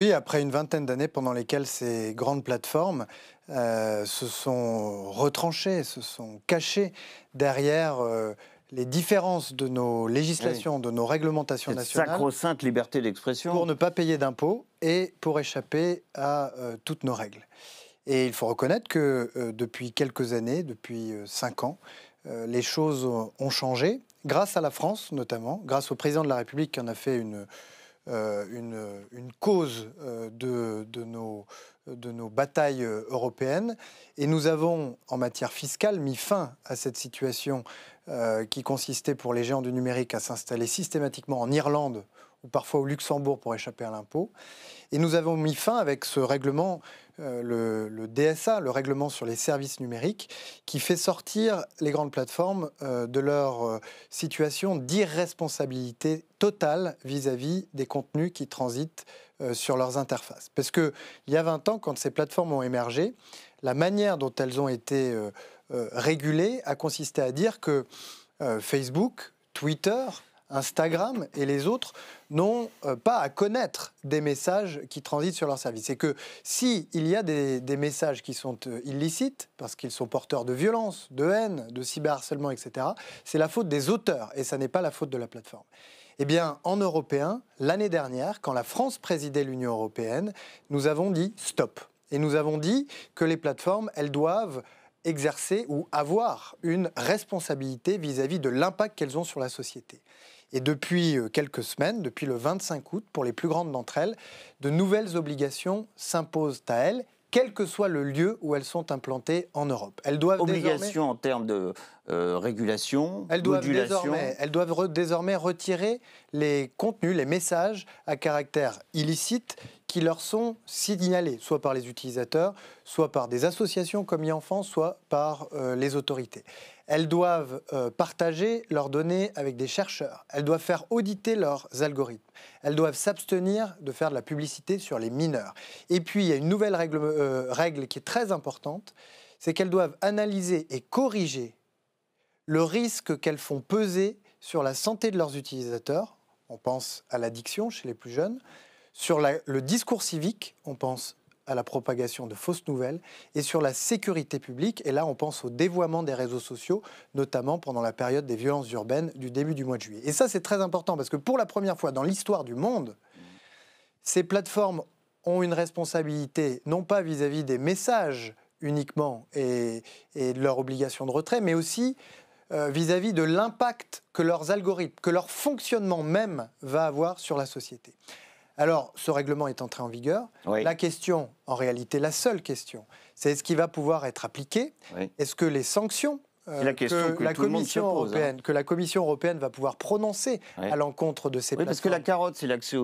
Oui, après une vingtaine d'années pendant lesquelles ces grandes plateformes euh, se sont retranchées, se sont cachées derrière euh, les différences de nos législations, de nos réglementations nationales. sacro liberté d'expression. Pour ne pas payer d'impôts et pour échapper à euh, toutes nos règles. Et il faut reconnaître que depuis quelques années, depuis cinq ans, les choses ont changé, grâce à la France notamment, grâce au président de la République qui en a fait une euh, une, cause euh, nos, de nos batailles euh, européennes. Et nous avons, en matière fiscale, mis fin à cette situation qui consistait pour les géants du numérique à s'installer systématiquement en Irlande ou parfois au Luxembourg pour échapper à l'impôt. Et nous avons mis fin avec ce règlement euh, le, DSA, le règlement sur les services numériques, qui fait sortir les grandes plateformes euh, de leur euh, situation d'irresponsabilité totale vis-à-vis -vis des contenus qui transitent sur leurs interfaces. Parce qu'il y a 20 ans, quand ces plateformes ont émergé, la manière dont elles ont été régulées a consisté à dire que Facebook, Twitter, Instagram et les autres n'ont euh, pas à connaître des messages qui transitent sur leur service. Et que si y a des, messages qui sont euh, illicites, parce qu'ils sont porteurs de violence, de haine, de cyberharcèlement, etc., c'est la faute des auteurs et ça n'est pas la faute de la plateforme. Eh bien, en européen, l'année dernière, quand la France présidait l'Union européenne, nous avons dit stop. Et nous avons dit que les plateformes, elles doivent exercer ou avoir une responsabilité vis à -vis de l'impact qu'elles ont sur la société. Et depuis euh, quelques semaines, depuis le 25 août, pour les plus grandes d'entre elles, de nouvelles obligations s'imposent à elles quel que soit le lieu où elles sont implantées en Europe. Elles doivent en termes de euh, régulation, elles doivent Désormais, elles doivent désormais retirer les contenus, les messages à caractère illicite qui leur sont signalés, soit par les utilisateurs, soit par des associations comme e-enfants, soit par euh, les autorités. Elles doivent euh, partager leurs données avec des chercheurs. Elles doivent faire auditer leurs algorithmes. Elles doivent s'abstenir de faire de la publicité sur les mineurs. Et puis, il y a une nouvelle règle, euh, qui est très importante, c'est qu'elles doivent analyser et corriger le risque qu'elles font peser sur la santé de leurs utilisateurs. On pense à l'addiction chez les plus jeunes, sur le discours civique, on pense à la propagation de fausses nouvelles et sur la sécurité publique. Et là, on pense au dévoiement des réseaux sociaux, notamment pendant la période des violences urbaines du début du mois de juillet. Et ça, c'est très important parce que pour la première fois dans l'histoire du monde, ces plateformes ont une responsabilité, non pas vis-à-vis des messages uniquement et, de leur obligation de retrait, mais aussi vis à -vis de l'impact que leurs algorithmes, que leur fonctionnement même va avoir sur la société. Alors, ce règlement est entré en vigueur. La question, en réalité, la seule question, c'est est-ce qu'il va pouvoir être appliqué Est-ce que les sanctions que, la Commission européenne, va pouvoir prononcer à l'encontre de ces oui, Parce que la carotte, c'est l'accès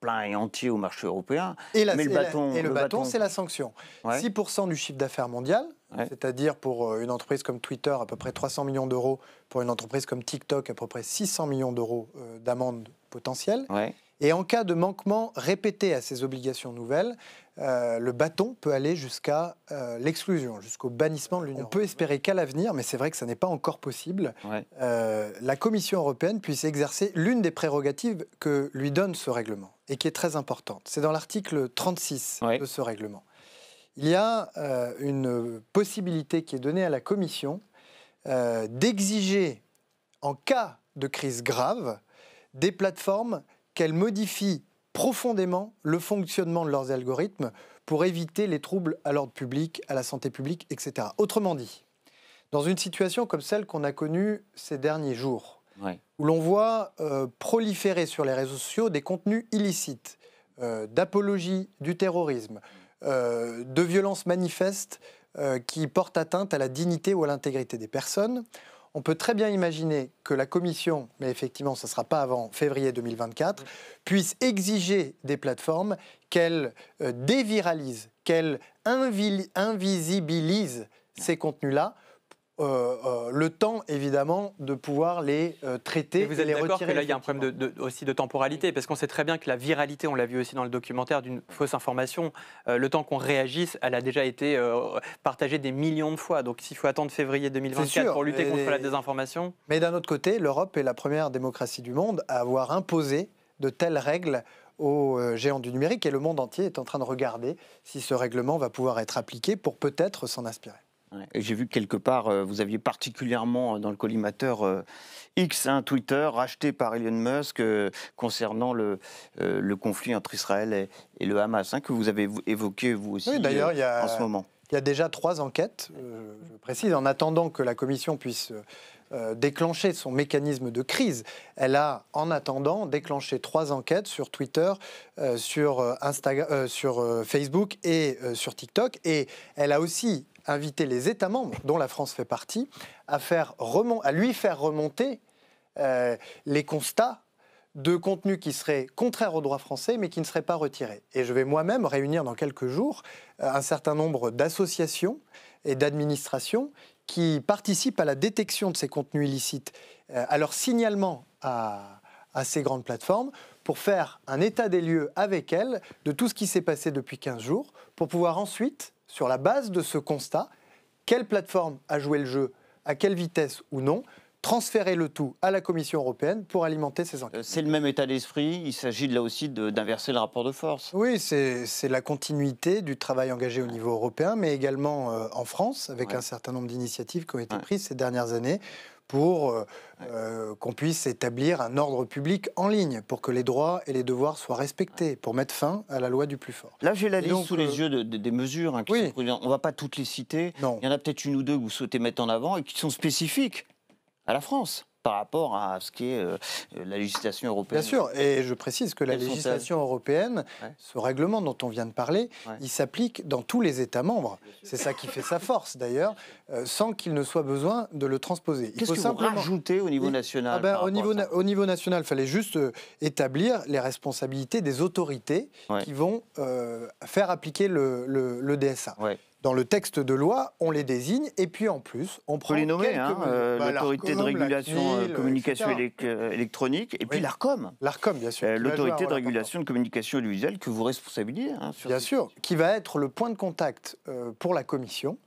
plein et entier au marché européen. Et, le, bâton, c'est la sanction. 6% du chiffre d'affaires mondial, c'est-à-dire pour euh, une entreprise comme Twitter, à peu près 300 millions d'euros, pour une entreprise comme TikTok, à peu près 600 millions d'euros euh, d'amende potentielle. Et en cas de manquement répété à ces obligations nouvelles, euh, le bâton peut aller jusqu'à euh, l'exclusion, jusqu'au bannissement de l'Union. On peut espérer qu'à l'avenir, mais c'est vrai que ça n'est pas encore possible, euh, la Commission européenne puisse exercer l'une des prérogatives que lui donne ce règlement et qui est très importante. C'est dans l'article 36 de ce règlement. Il y a une possibilité qui est donnée à la Commission d'exiger, en cas de crise grave, des plateformes qu'elles modifient profondément le fonctionnement de leurs algorithmes pour éviter les troubles à l'ordre public, à la santé publique, etc. Autrement dit, dans une situation comme celle qu'on a connue ces derniers jours, où l'on voit euh, proliférer sur les réseaux sociaux des contenus illicites, euh, d'apologie du terrorisme, euh, de violences manifestes qui portent atteinte à la dignité ou à l'intégrité des personnes, on peut très bien imaginer que la Commission, mais effectivement, ce ne sera pas avant février 2024, puisse exiger des plateformes qu'elles euh, déviralisent, qu'elles invisibilisent ces contenus-là euh, euh, le temps, évidemment, de pouvoir les euh, traiter. vous allez d'accord que là, il y a un problème de, aussi de temporalité, parce qu'on sait très bien que la viralité, on l'a vu aussi dans le documentaire, d'une fausse information, le temps qu'on réagisse, elle a déjà été partagée des millions de fois. Donc s'il faut attendre février 2024 pour lutter contre la désinformation. Mais d'un autre côté, l'Europe est la première démocratie du monde à avoir imposé de telles règles aux géants du numérique, et le monde entier est en train de regarder si ce règlement va pouvoir être appliqué pour peut-être s'en inspirer j'ai vu que quelque part, euh, vous aviez particulièrement euh, dans le collimateur euh, X, un hein, Twitter racheté par Elon Musk concernant le, le, conflit entre Israël et, le Hamas, hein, que vous avez évoqué vous aussi en ce moment. Il y a déjà trois enquêtes, je précise, en attendant que la commission puisse déclencher déclenché son mécanisme de crise. Elle a, en attendant, déclenché trois enquêtes sur Twitter, euh, sur, euh, Instagram, euh, sur Facebook et sur TikTok. Et elle a aussi invité les États membres, dont la France fait partie, à, faire à lui faire remonter les constats de contenus qui seraient contraires au droit français, mais qui ne seraient pas retirés. Et je vais moi-même réunir dans quelques jours un certain nombre d'associations et d'administrations qui participent à la détection de ces contenus illicites, euh, à leur signalement à, ces grandes plateformes pour faire un état des lieux avec elles de tout ce qui s'est passé depuis 15 jours, pour pouvoir ensuite, sur la base de ce constat, quelle plateforme a joué le jeu, à quelle vitesse ou non, transférer le tout à la Commission européenne pour alimenter ses enquêtes. Euh, c'est le même état d'esprit, il s'agit là aussi d'inverser le rapport de force. Oui, c'est la continuité du travail engagé au niveau européen, mais également euh, en France, avec un certain nombre d'initiatives qui ont été prises ces dernières années pour euh, qu'on puisse établir un ordre public en ligne, pour que les droits et les devoirs soient respectés, pour mettre fin à la loi du plus fort. Là, j'ai la liste sous les yeux de, des mesures hein, qui oui. On ne va pas toutes les citer. Il y en a peut-être une ou deux que vous souhaitez mettre en avant et qui sont spécifiques à la France par rapport à ce qui est euh, la législation européenne. Bien sûr, et je précise que la législation européenne, ce règlement dont on vient de parler, il s'applique dans tous les États membres. C'est ça qui fait sa force d'ailleurs, euh, sans qu'il ne soit besoin de le transposer. Il faut simplement... vous au niveau national ah ben, au, niveau national, il fallait juste euh, établir les responsabilités des autorités qui vont faire appliquer le DSA dans le texte de loi, on les désigne et puis en plus, on prend les nommer, hein, euh, bah, l'autorité de régulation de euh, communication électronique et puis l'Arcom. L'Arcom, bien sûr. Euh, l'autorité de régulation de communication audiovisuelle que vous responsabilisez. Hein, bien sûr, qui va être le point de contact pour la commission.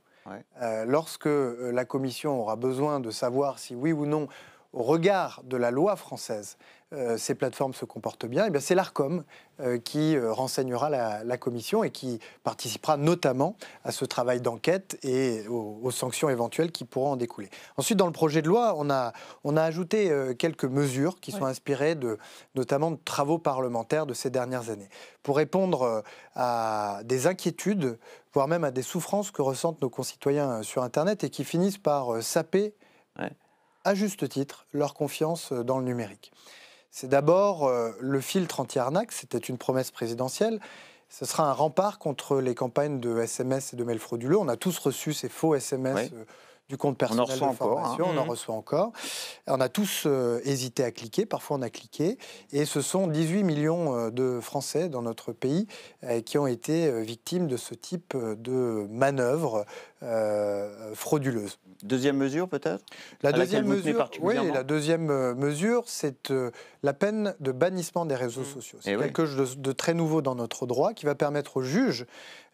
lorsque la commission aura besoin de savoir si oui ou non, au regard de la loi française, euh, ces plateformes se comportent bien, et eh bien c'est l'ARCOM euh, qui euh, renseignera la, commission et qui participera notamment à ce travail d'enquête et aux, sanctions éventuelles qui pourront en découler. Ensuite, dans le projet de loi, on a, on a ajouté quelques mesures qui sont inspirées de, notamment de travaux parlementaires de ces dernières années pour répondre à des inquiétudes, voire même à des souffrances que ressentent nos concitoyens sur Internet et qui finissent par saper. à juste titre, leur confiance dans le numérique c'est d'abord euh, le filtre anti-arnaque, c'était une promesse présidentielle. Ce sera un rempart contre les campagnes de SMS et de mails frauduleux. On a tous reçu ces faux SMS du compte personnel on en hein. mmh. reçoit encore, on reçoit encore. On a tous euh, hésité à cliquer, parfois on a cliqué, et ce sont 18 millions euh, de Français dans notre pays euh, qui ont été victimes de ce type de manœuvre frauduleuse. Deuxième mesure peut-être La deuxième mesure, oui, la deuxième mesure, c'est la peine de bannissement des réseaux mmh. sociaux. Eh c'est quelque chose de, de très nouveau dans notre droit qui va permettre aux juges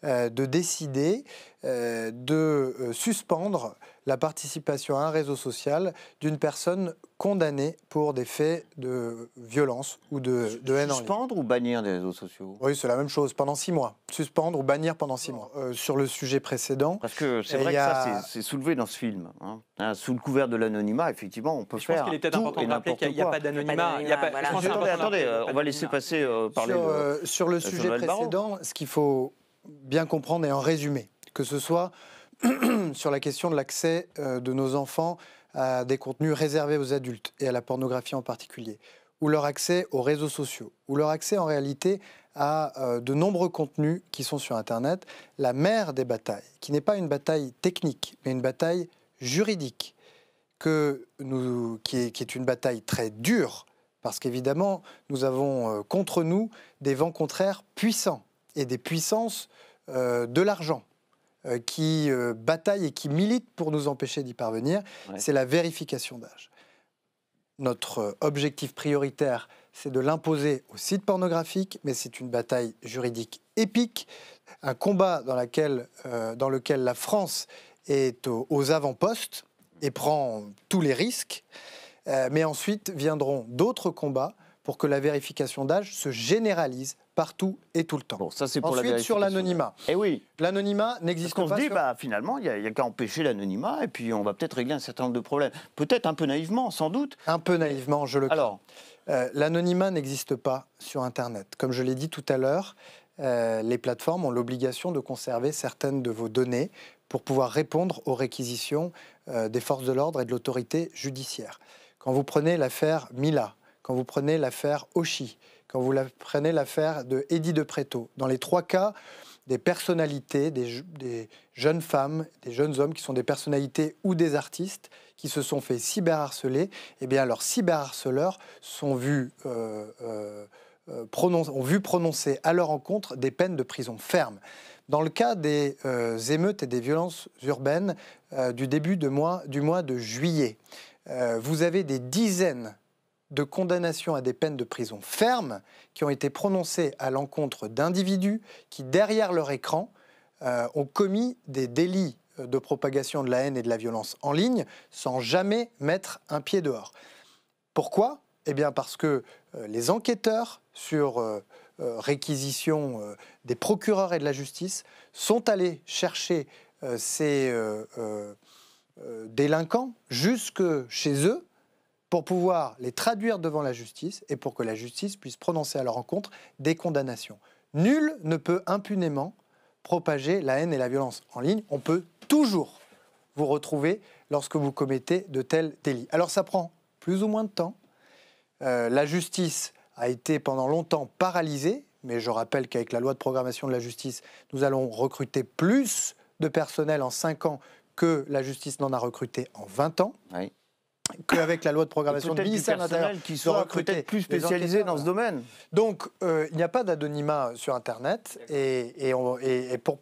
euh, de décider euh, de euh, suspendre la participation à un réseau social d'une personne condamnée pour des faits de violence ou de, de haine Suspendre ou bannir des réseaux sociaux Oui, c'est la même chose, pendant six mois. Suspendre ou bannir pendant six mois. sur le sujet précédent. Parce que c'est vrai que ça, c'est soulevé dans ce film. Hein. Hein, sous le couvert de l'anonymat, effectivement, on peut faire. Je pense qu'il n'y a, pas d'anonymat. Attendez, on va laisser passer par parler. sur le sujet précédent, ce qu'il faut bien comprendre et en résumer, que ce soit sur la question de l'accès euh, de nos enfants à des contenus réservés aux adultes et à la pornographie en particulier, ou leur accès aux réseaux sociaux, ou leur accès en réalité à euh, de nombreux contenus qui sont sur Internet, la mère des batailles, qui n'est pas une bataille technique, mais une bataille juridique, que qui est une bataille très dure, parce qu'évidemment, nous avons euh, contre nous des vents contraires puissants et des puissances euh, de l'argent euh, qui euh, bataillent et qui militent pour nous empêcher d'y parvenir, c'est la vérification d'âge. Notre objectif prioritaire, c'est de l'imposer aux sites pornographiques, mais c'est une bataille juridique épique, un combat dans, lequel la France est aux avant-postes et prend tous les risques. mais ensuite viendront d'autres combats pour que la vérification d'âge se généralise partout et tout le temps. Ensuite, sur l'anonymat. Et eh oui. L'anonymat n'existe pas. On se dit, bah, finalement, il n'y a, qu'à empêcher l'anonymat et puis on va peut-être régler un certain nombre de problèmes. Peut-être un peu naïvement, sans doute. Un peu naïvement, je le Alors, euh, l'anonymat n'existe pas sur Internet. Comme je l'ai dit tout à l'heure, euh, les plateformes ont l'obligation de conserver certaines de vos données pour pouvoir répondre aux réquisitions euh, des forces de l'ordre et de l'autorité judiciaire. Quand vous prenez l'affaire Mila, quand vous prenez l'affaire Oshi, quand vous prenez l'affaire de Eddy de Préto. Dans les trois cas, des personnalités, des, jeunes femmes, des jeunes hommes qui sont des personnalités ou des artistes qui se sont fait cyberharceler, eh bien leurs cyberharceleurs sont euh, euh, euh, ont vu prononcer à leur encontre des peines de prison ferme. Dans le cas des émeutes et des violences urbaines du début du mois de juillet, vous avez des dizaines de condamnation à des peines de prison ferme qui ont été prononcées à l'encontre d'individus qui, derrière leur écran, euh, ont commis des délits euh, de propagation de la haine et de la violence en ligne sans jamais mettre un pied dehors. Pourquoi Eh bien parce que euh, les enquêteurs sur réquisition des procureurs et de la justice sont allés chercher ces délinquants jusque chez eux pour pouvoir les traduire devant la justice et pour que la justice puisse prononcer à leur encontre des condamnations. Nul ne peut impunément propager la haine et la violence en ligne. On peut toujours vous retrouver lorsque vous commettez de tels délits. Alors ça prend plus ou moins de temps. Euh, la justice a été pendant longtemps paralysée, mais je rappelle qu'avec la loi de programmation de la justice, nous allons recruter plus de personnel en 5 ans que la justice n'en a recruté en 20 ans. Oui qu'avec la loi de programmation du ministère de l'Intérieur qui sera peut-être plus spécialisé dans ce domaine. Donc, euh, il n'y a pas d'anonymat euh, sur Internet et, et, pour,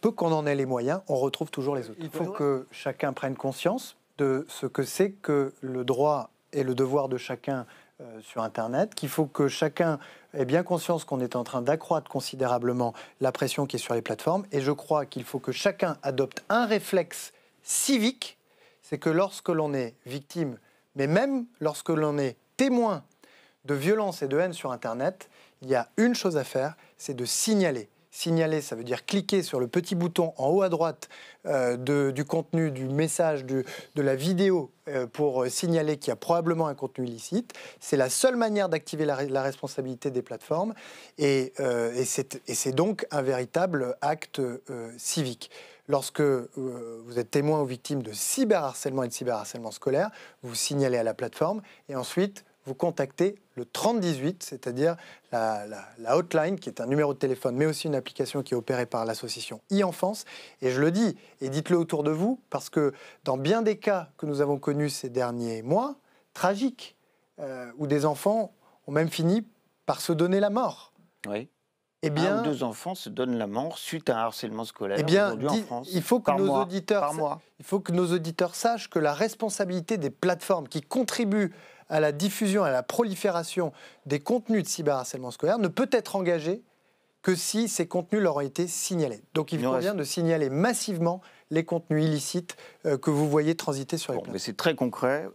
peu qu'on en ait les moyens, on retrouve toujours les autres. Il faut que chacun prenne conscience de ce que c'est que le droit et le devoir de chacun euh, sur Internet, qu'il faut que chacun ait bien conscience qu'on est en train d'accroître considérablement la pression qui est sur les plateformes et je crois qu'il faut que chacun adopte un réflexe civique c'est que lorsque l'on est victime, mais même lorsque l'on est témoin de violence et de haine sur Internet, il y a une chose à faire, c'est de signaler signaler, ça veut dire cliquer sur le petit bouton en haut à droite euh, du contenu, du message, de la vidéo euh, pour euh, signaler qu'il y a probablement un contenu illicite. C'est la seule manière d'activer la, responsabilité des plateformes et, et c'est donc un véritable acte civique lorsque vous êtes témoin ou victime de cyberharcèlement et de cyberharcèlement scolaire, vous signalez à la plateforme et ensuite vous contactez le 3018, c'est-à-dire la, hotline, qui est un numéro de téléphone, mais aussi une application qui est opérée par l'association e-enfance. Et je le dis, et dites-le autour de vous, parce que dans bien des cas que nous avons connus ces derniers mois, tragiques, euh, où des enfants ont même fini par se donner la mort. Oui. Eh bien, un deux enfants se donnent la mort suite à un harcèlement scolaire eh bien, Il faut, que nos auditeurs, il faut que nos auditeurs sachent que la responsabilité des plateformes qui contribuent à la diffusion, à la prolifération des contenus de cyberharcèlement scolaire ne peut être engagé que si ces contenus leur ont été signalés. Donc il, convient de signaler massivement les contenus illicites euh, que vous voyez transiter sur les plateformes. C'est très concret.